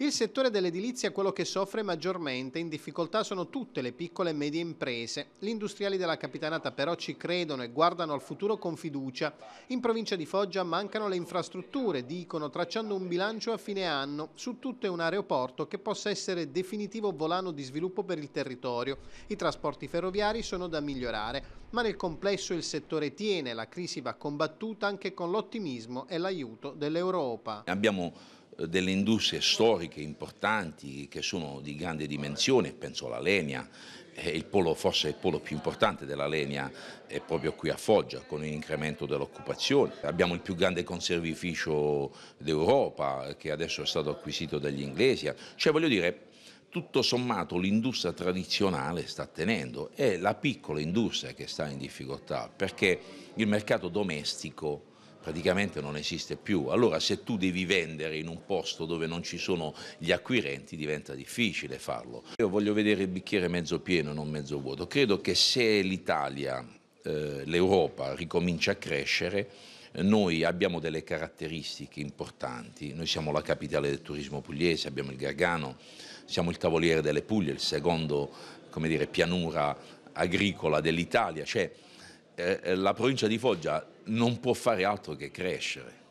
Il settore dell'edilizia è quello che soffre maggiormente, in difficoltà sono tutte le piccole e medie imprese. Gli industriali della Capitanata però ci credono e guardano al futuro con fiducia. In provincia di Foggia mancano le infrastrutture, dicono, tracciando un bilancio a fine anno. Su tutto è un aeroporto che possa essere definitivo volano di sviluppo per il territorio. I trasporti ferroviari sono da migliorare, ma nel complesso il settore tiene, la crisi va combattuta anche con l'ottimismo e l'aiuto dell'Europa. Abbiamo delle industrie storiche importanti che sono di grande dimensione, penso alla Lenia, eh, il polo, forse il polo più importante della Lenia è proprio qui a Foggia con un incremento dell'occupazione. Abbiamo il più grande conservificio d'Europa che adesso è stato acquisito dagli inglesi, cioè voglio dire tutto sommato l'industria tradizionale sta tenendo, è la piccola industria che sta in difficoltà perché il mercato domestico praticamente non esiste più. Allora se tu devi vendere in un posto dove non ci sono gli acquirenti diventa difficile farlo. Io voglio vedere il bicchiere mezzo pieno e non mezzo vuoto. Credo che se l'Italia, eh, l'Europa ricomincia a crescere, eh, noi abbiamo delle caratteristiche importanti, noi siamo la capitale del turismo pugliese, abbiamo il Gargano, siamo il tavoliere delle Puglie, il secondo dire, pianura agricola dell'Italia, cioè eh, eh, la provincia di Foggia non può fare altro che crescere.